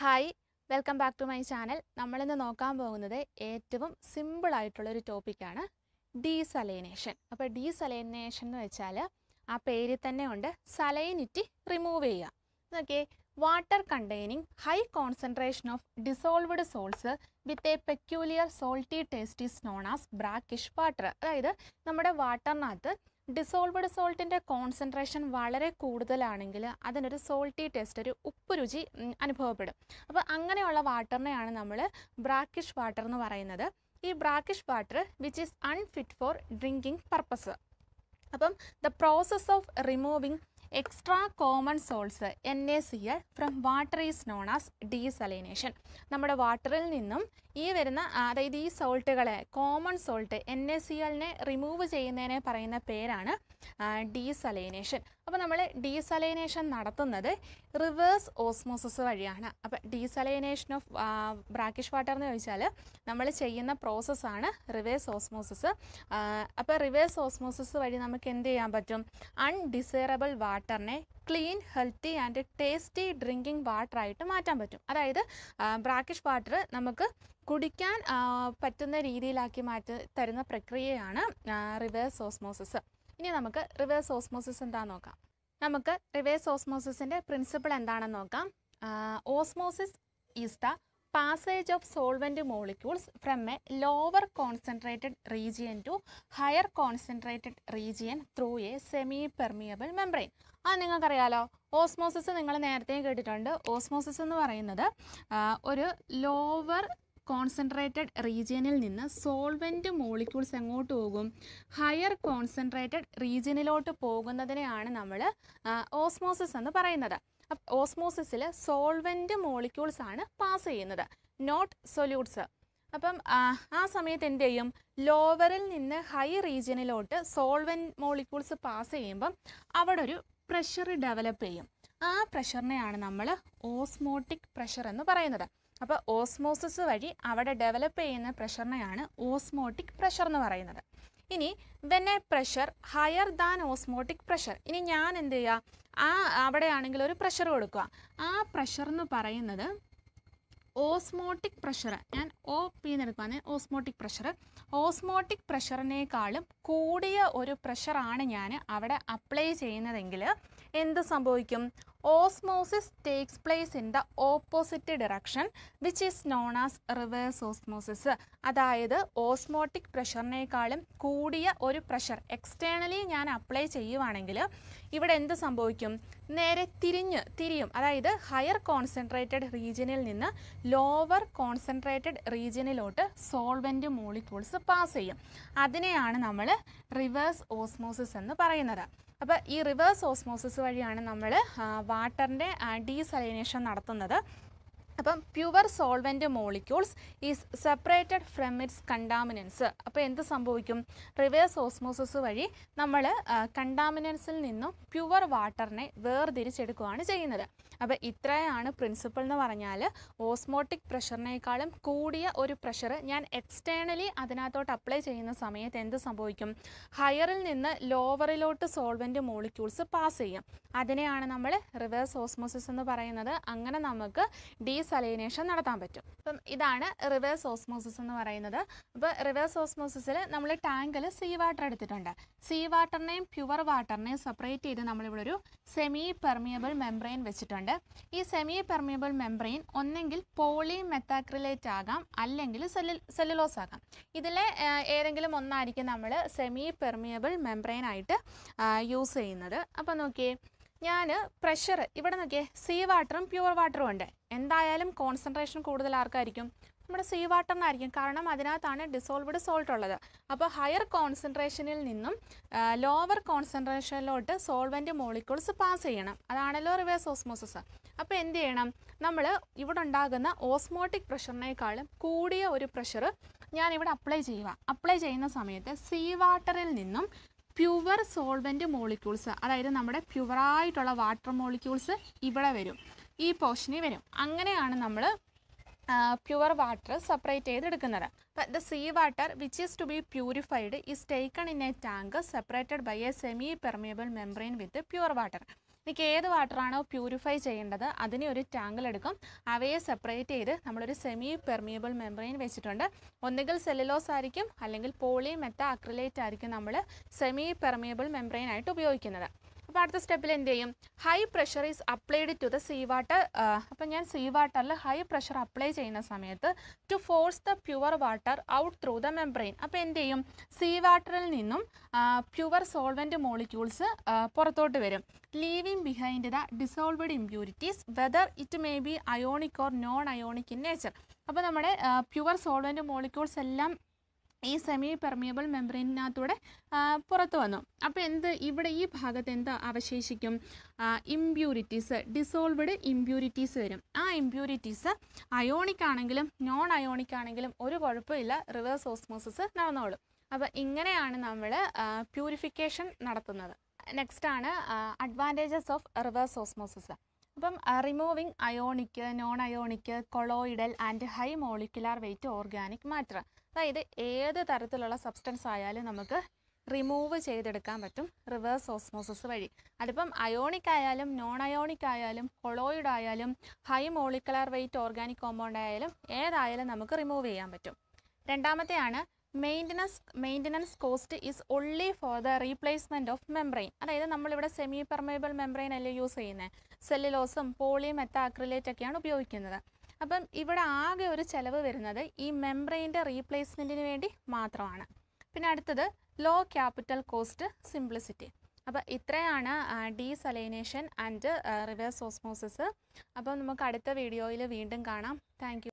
hi welcome back to my channel നമ്മളിന്ന് നോക്കാൻ പോകുന്നത് ഏറ്റവും സിമ്പിളായിട്ടുള്ളൊരു ടോപ്പിക്കാണ് ഡീസലൈനേഷൻ അപ്പോൾ ഡീസലൈനേഷൻ എന്ന് വെച്ചാൽ ആ പേരിൽ തന്നെ ഉണ്ട് സലൈനിറ്റി റിമൂവ് ചെയ്യുക നോക്കിയേ water containing high concentration of dissolved salts with a peculiar salty taste is known as brackish water അതായത് നമ്മുടെ വാട്ടറിനകത്ത് ഡിസോൾവഡ് സോൾട്ടിൻ്റെ കോൺസെൻട്രേഷൻ വളരെ കൂടുതലാണെങ്കിൽ അതിനൊരു സോൾട്ടി ടെസ്റ്റ് ഒരു ഉപ്പ് രുചി അനുഭവപ്പെടും അപ്പോൾ അങ്ങനെയുള്ള വാട്ടറിനെയാണ് നമ്മൾ ബ്രാക്കിഷ് വാട്ടർ എന്ന് പറയുന്നത് ഈ brackish water which is unfit for drinking purpose അപ്പം the process of removing extra common salts N A C L from water is known as desalination നമ്മുടെ വാട്ടറിൽ നിന്നും ഈ വരുന്ന അതായത് ഈ സോൾട്ടുകളെ common salt N A C എലിനെ റിമൂവ് ചെയ്യുന്നതിനെ പറയുന്ന പേരാണ് ഡീസലൈനേഷൻ അപ്പോൾ നമ്മൾ ഡീസലൈനേഷൻ നടത്തുന്നത് റിവേഴ്സ് ഓസ്മോസിസ് വഴിയാണ് അപ്പോൾ ഡീസലൈനേഷൻ ഓഫ് ബ്രാക്കിഷ് വാട്ടർ എന്ന് ചോദിച്ചാൽ നമ്മൾ ചെയ്യുന്ന പ്രോസസ്സാണ് റിവേഴ്സ് ഓസ്മോസിസ് അപ്പോൾ റിവേഴ്സ് ഓസ്മോസിസ് വഴി നമുക്ക് എന്ത് ചെയ്യാൻ പറ്റും അൺഡിസൈറബിൾ വാട്ടറിനെ clean healthy and tasty drinking വാട്ടറായിട്ട് മാറ്റാൻ പറ്റും അതായത് ബ്രാക്കിഷ് വാട്ടർ നമുക്ക് കുടിക്കാൻ പറ്റുന്ന രീതിയിലാക്കി മാറ്റി തരുന്ന പ്രക്രിയയാണ് റിവേഴ്സ് ഓസ്മോസിസ് ഇനി നമുക്ക് റിവേഴ്സ് ഓസ്മോസിസ് എന്താണെന്ന് നോക്കാം നമുക്ക് റിവേഴ്സ് ഓസ്മോസിസിൻ്റെ പ്രിൻസിപ്പിൾ എന്താണെന്ന് നോക്കാം osmosis is the passage of solvent molecules from a lower concentrated region to higher concentrated region through a semi permeable membrane ആ നിങ്ങൾക്കറിയാലോ ഓസ്മോസിസ് നിങ്ങൾ നേരത്തെ കേട്ടിട്ടുണ്ട് ഓസ്മോസിസ് എന്ന് പറയുന്നത് ഒരു ലോവർ കോൺസെൻട്രേറ്റഡ് റീജിയനിൽ നിന്ന് സോൾവെൻറ്റ് മോളിക്യൂൾസ് എങ്ങോട്ട് പോകും ഹയർ കോൺസെൻട്രേറ്റഡ് റീജിയനിലോട്ട് പോകുന്നതിനെയാണ് നമ്മൾ ഓസ്മോസിസ് എന്ന് പറയുന്നത് ഓസ്മോസിസിൽ സോൾവെൻറ്റ് മോളിക്യൂൾസ് ആണ് പാസ് ചെയ്യുന്നത് നോട്ട് സൊല്യൂട്ട്സ് അപ്പം ആ സമയത്ത് എന്ത് ചെയ്യും ലോവറിൽ നിന്ന് ഹൈ റീജിയനിലോട്ട് സോൾവെൻറ്റ് മോളിക്യൂൾസ് പാസ് ചെയ്യുമ്പം അവിടെ ഒരു പ്രഷർ ഡെവലപ്പ് ചെയ്യും ആ പ്രഷറിനെയാണ് നമ്മൾ ഓസ്മോട്ടിക് പ്രഷർ എന്ന് പറയുന്നത് അപ്പോൾ ഓസ്മോസിസ് വഴി അവിടെ ഡെവലപ്പ് ചെയ്യുന്ന പ്രഷറിനെയാണ് ഓസ്മോട്ടിക് പ്രഷർ എന്ന് പറയുന്നത് ഇനി when a pressure higher than osmotic pressure ഇനി ഞാൻ എന്ത് ചെയ്യുക ആ അവിടെയാണെങ്കിൽ ഒരു പ്രഷർ കൊടുക്കുക ആ പ്രഷർ എന്ന് പറയുന്നത് ഓസ്മോട്ടിക് പ്രഷർ ഞാൻ ഒ പി എന്നെടുക്കുകയാണ് ഓസ്മോട്ടിക് പ്രഷർ ഓസ്മോട്ടിക് പ്രഷറിനേക്കാളും കൂടിയ ഒരു പ്രഷറാണ് ഞാൻ അവിടെ അപ്ലൈ ചെയ്യുന്നതെങ്കിൽ എന്ത് സംഭവിക്കും osmosis takes place in the opposite direction which is known as reverse osmosis അതായത് ഓസ്മോട്ടിക് പ്രഷറിനേക്കാളും കൂടിയ ഒരു പ്രഷർ എക്സ്റ്റേണലി ഞാൻ അപ്ലൈ ചെയ്യുവാണെങ്കിൽ ഇവിടെ എന്ത് സംഭവിക്കും നേരെ തിരിഞ്ഞ് തിരിയും അതായത് ഹയർ കോൺസെൻട്രേറ്റഡ് റീജിയനിൽ നിന്ന് ലോവർ കോൺസെൻട്രേറ്റഡ് റീജിയനിലോട്ട് സോൾവെൻറ്റ് മോളിക്യൂൾസ് പാസ് ചെയ്യും അതിനെയാണ് നമ്മൾ റിവേഴ്സ് ഓസ്മോസിസ് എന്ന് പറയുന്നത് അപ്പോൾ ഈ റിവേഴ്സ് ഓസ്മോസിസ് വഴിയാണ് നമ്മൾ വാട്ടറിൻ്റെ ഡീസലൈനേഷൻ നടത്തുന്നത് അപ്പം pure solvent molecules is separated from its contaminants അപ്പോൾ എന്ത് സംഭവിക്കും റിവേഴ്സ് ഓസ്മോസിസ് വഴി നമ്മൾ കണ്ടാമിനൻസിൽ നിന്നും പ്യുവർ വാട്ടറിനെ വേർതിരിച്ചെടുക്കുകയാണ് ചെയ്യുന്നത് അപ്പോൾ ഇത്രയാണ് പ്രിൻസിപ്പിൾ എന്ന് പറഞ്ഞാൽ ഓസ്മോട്ടിക് പ്രഷറിനേക്കാളും കൂടിയ ഒരു പ്രഷർ ഞാൻ എക്സ്റ്റേണലി അതിനകത്തോട്ട് അപ്ലൈ ചെയ്യുന്ന സമയത്ത് എന്ത് സംഭവിക്കും ഹയറിൽ നിന്ന് ലോവറിലോട്ട് സോൾവെൻറ്റ് മോളിക്യൂൾസ് പാസ് ചെയ്യും അതിനെയാണ് നമ്മൾ റിവേഴ്സ് ഓസ്മോസിസ് എന്ന് പറയുന്നത് അങ്ങനെ നമുക്ക് ഡീ സലൈനേഷൻ നടത്താൻ പറ്റും അപ്പം ഇതാണ് റിവേഴ്സ് ഓസ്മോസിസ് എന്ന് പറയുന്നത് അപ്പോൾ റിവേഴ്സ് ഓസ്മോസിസിൽ നമ്മൾ ടാങ്കിൽ സീ വാട്ടർ എടുത്തിട്ടുണ്ട് സീ വാട്ടറിനെയും പ്യുവർ വാട്ടറിനെയും സെപ്പറേറ്റ് ചെയ്ത് നമ്മളിവിടെ ഒരു സെമി പെർമിയബിൾ മെംബ്രെയിൻ വെച്ചിട്ടുണ്ട് ഈ സെമി പെർമിയബിൾ മെംബ്രെയിൻ ഒന്നെങ്കിൽ പോളി മെത്താക്രിലേറ്റ് ആകാം അല്ലെങ്കിൽ സെല്ലുലോസ് ആകാം ഇതിലെ ഏതെങ്കിലും ഒന്നായിരിക്കും നമ്മൾ സെമി പെർമിയബിൾ മെംബ്രെയിൻ ആയിട്ട് യൂസ് ചെയ്യുന്നത് അപ്പോൾ നോക്കിയേ ഞാൻ പ്രഷർ ഇവിടെ നോക്കിയേ സീ വാട്ടറും പ്യുവർ വാട്ടറും ഉണ്ട് എന്തായാലും കോൺസെൻട്രേഷൻ കൂടുതൽ ആർക്കായിരിക്കും നമ്മുടെ സീ വാട്ടറിനായിരിക്കും കാരണം അതിനകത്താണ് ഡിസോൾവ്ഡ് സോൾട്ട് ഉള്ളത് അപ്പോൾ ഹയർ കോൺസെൻട്രേഷനിൽ നിന്നും ലോവർ കോൺസെൻട്രേഷനിലോട്ട് സോൾവൻ്റ് മോളിക്യൂൾസ് പാസ് ചെയ്യണം അതാണല്ലോ റിവേഴ്സ് ഓസ്മോസിസ് അപ്പോൾ എന്ത് ചെയ്യണം നമ്മൾ ഇവിടെ ഉണ്ടാകുന്ന ഓസ്മോട്ടിക് പ്രഷറിനേക്കാളും കൂടിയ ഒരു പ്രഷർ ഞാനിവിടെ അപ്ലൈ ചെയ്യുക അപ്ലൈ ചെയ്യുന്ന സമയത്ത് സീ വാട്ടറിൽ നിന്നും പ്യുവർ സോൾവെൻ്റ് മോളിക്യൂൾസ് അതായത് നമ്മുടെ പ്യുവറായിട്ടുള്ള വാട്ടർ മോളിക്യൂൾസ് ഇവിടെ വരും ഈ പോർഷനിൽ വരും അങ്ങനെയാണ് നമ്മൾ പ്യുവർ വാട്ടർ സെപ്പറേറ്റ് ചെയ്തെടുക്കുന്നത് the sea water which is to be purified is taken in a tank separated by a semi permeable membrane with pure water നിങ്ങൾക്ക് ഏത് വാട്ടറാണോ പ്യൂരിഫൈ ചെയ്യേണ്ടത് അതിനെ ഒരു ടാങ്കിലെടുക്കും അവയെ സെപ്പറേറ്റ് ചെയ്ത് നമ്മളൊരു സെമി പെർമിയബിൾ മെമ്പറൈൻ വെച്ചിട്ടുണ്ട് ഒന്നുകിൽ സെല്ലുലോസ് ആയിരിക്കും അല്ലെങ്കിൽ പോളി മെത്ത അക്രിലേറ്റ് ആയിരിക്കും നമ്മൾ സെമി പെർമിയബിൾ മെമ്പറൈൻ ആയിട്ട് ഉപയോഗിക്കുന്നത് അപ്പോൾ അടുത്ത സ്റ്റെപ്പിൽ എന്ത് ചെയ്യും high pressure is applied to the sea water അപ്പോൾ ഞാൻ സീ വാട്ടറിൽ ഹൈ പ്രഷർ അപ്ലൈ ചെയ്യുന്ന സമയത്ത് to force the pure water out through the membrane അപ്പോൾ എന്ത് ചെയ്യും സീ വാട്ടറിൽ നിന്നും പ്യുവർ സോൾവെൻറ്റ് മോളിക്യൂൾസ് പുറത്തോട്ട് വരും leaving behind the dissolved impurities whether it may be ionic or non ionic in nature അപ്പോൾ നമ്മുടെ പ്യുവർ സോൾവെൻറ്റ് മോളിക്യൂൾസ് എല്ലാം ഈ സെമി പെർമിയബിൾ മെമ്പറിനകത്തൂടെ പുറത്തു വന്നു അപ്പോൾ എന്ത് ഇവിടെ ഈ ഭാഗത്ത് എന്ത് അവശേഷിക്കും ഇമ്പ്യൂരിറ്റീസ് ഡിസോൾവ്ഡ് ഇമ്പ്യൂരിറ്റീസ് വരും ആ ഇമ്പ്യൂരിറ്റീസ് അയോണിക് ആണെങ്കിലും നോൺ അയോണിക് ആണെങ്കിലും ഒരു കുഴപ്പമില്ല റിവേഴ്സ് ഓസ്മോസിസ് നടന്നോളും അപ്പോൾ ഇങ്ങനെയാണ് നമ്മൾ പ്യൂരിഫിക്കേഷൻ നടത്തുന്നത് നെക്സ്റ്റ് ആണ് അഡ്വാൻറ്റേജസ് ഓഫ് റിവേഴ്സ് ഓസ്മോസിസ് അപ്പം removing ionic non ionic colloidal and high molecular weight organic matter അതായത് ഏത് തരത്തിലുള്ള സബ്സ്റ്റൻസ് ആയാലും നമുക്ക് റിമൂവ് ചെയ്തെടുക്കാൻ പറ്റും റിവേഴ്സ് ഓസ്മോസിസ് വഴി അതിപ്പം അയോണിക് ആയാലും നോൺ അയോണിക് ആയാലും കൊളോയിഡ് ആയാലും high molecular weight organic compound ആയാലും ഏതായാലും നമുക്ക് റിമൂവ് ചെയ്യാൻ പറ്റും രണ്ടാമത്തെയാണ് maintenance maintenance cost is only for the replacement of membrane അതായത് നമ്മളിവിടെ സെമി പെർമേബിൾ മെംബ്രെയിൻ അല്ലേ യൂസ് ചെയ്യുന്നത് സെല്ലിലോസും മെത്ത മെത്താക്രിലേറ്റ് ഒക്കെയാണ് ഉപയോഗിക്കുന്നത് അപ്പം ഇവിടെ ആകെ ഒരു ചിലവ് വരുന്നത് ഈ മെംബ്രെയിൻ്റെ റീപ്ലേസ്മെൻറ്റിന് വേണ്ടി മാത്രമാണ് പിന്നെ അടുത്തത് ലോ ക്യാപിറ്റൽ കോസ്റ്റ് സിംപ്ലിസിറ്റി അപ്പോൾ ഇത്രയാണ് ഡീസലൈനേഷൻ ആൻഡ് റിവേഴ്സ് ഓസ്മോസിസ് അപ്പം നമുക്ക് അടുത്ത വീഡിയോയിൽ വീണ്ടും കാണാം താങ്ക്